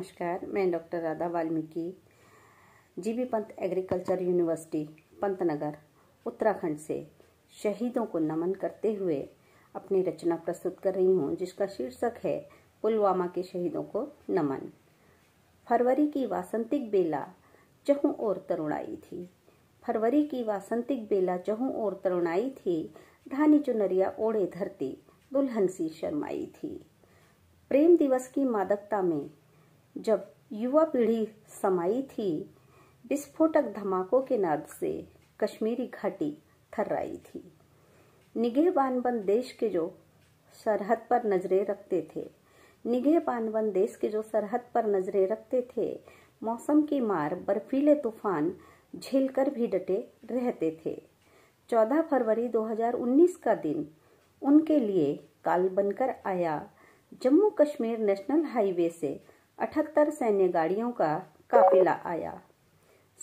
नमस्कार मैं doctor Radha Valmiki G B Pant agriculture university Pantnagar Uttarakhand से शहीदों को नमन करते हुए अपनी रचना प्रस्तुत कर रही हूँ जिसका शीर्षक है पुलवामा के शहीदों को नमन फरवरी की वासंतिक बेला चहु और तरुणाई थी फरवरी की वासंतिक बेला चहू और तरुणाई थी धानी चुनरिया ओढ़े धरती दुल्हन सी शर्माई थी प्रेम दिवस की मादकता में जब युवा पीढ़ी समाई थी विस्फोटक धमाकों के नाद से कश्मीरी घाटी थर्राई थी बन देश के जो सरहद पर नजरें रखते थे निगहबानबंद देश के जो सरहद पर नजरें रखते थे मौसम की मार बर्फीले तूफान झेलकर भी डटे रहते थे 14 फरवरी 2019 का दिन उनके लिए काल बनकर आया जम्मू कश्मीर नेशनल हाईवे से अठहत्तर सैन्य गाड़ियों का काफिला आया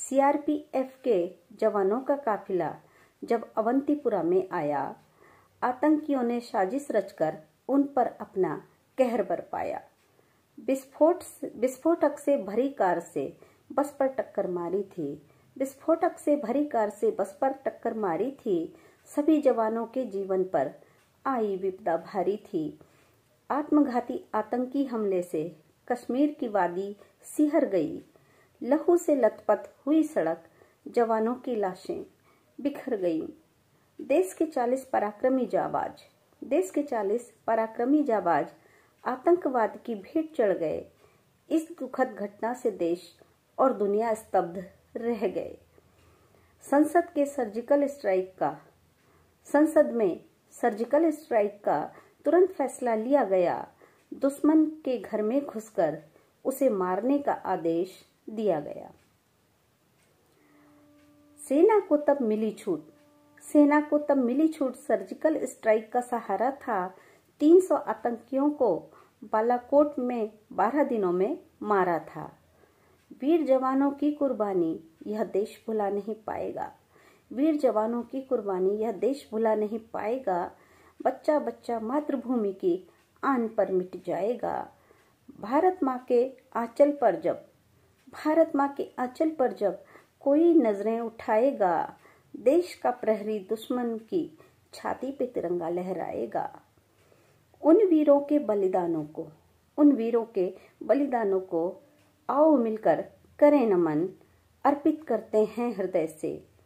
सीआरपीएफ के जवानों का काफिला जब अवंतीपुरा में आया आतंकियों ने साजिश रचकर उन पर अपना कहर बरपाया विस्फोट विस्फोटक से भरी कार से बस पर टक्कर मारी थी विस्फोटक से भरी कार से बस पर टक्कर मारी थी सभी जवानों के जीवन पर आई विपदा भारी थी आत्मघाती आतंकी हमले से कश्मीर की वादी सिहर गई लहू से लतपत हुई सड़क जवानों की लाशें बिखर गई देश के चालीस पराक्रमी जाबाज देश के चालीस पराक्रमी जाबाज आतंकवाद की भेंट चढ़ गए इस दुखद घटना से देश और दुनिया स्तब्ध रह गए संसद के सर्जिकल स्ट्राइक का संसद में सर्जिकल स्ट्राइक का तुरंत फैसला लिया गया दुश्मन के घर में घुसकर उसे मारने का आदेश दिया गया सेना को तब मिली छूट सेना को तब मिली छूट सर्जिकल स्ट्राइक का सहारा था 300 आतंकियों को बालाकोट में 12 दिनों में मारा था वीर जवानों की कुर्बानी यह देश भुला नहीं पाएगा वीर जवानों की कुर्बानी यह देश भुला नहीं पाएगा बच्चा बच्चा मातृभूमि की आन पर मिट जाएगा भारत माँ के आंचल पर जब भारत माँ के आंचल पर जब कोई नजरें उठाएगा देश का प्रहरी दुश्मन की छाती पे तिरंगा लहराएगा उन वीरों के बलिदानों को उन वीरों के बलिदानों को आओ मिलकर करें नमन अर्पित करते हैं हृदय से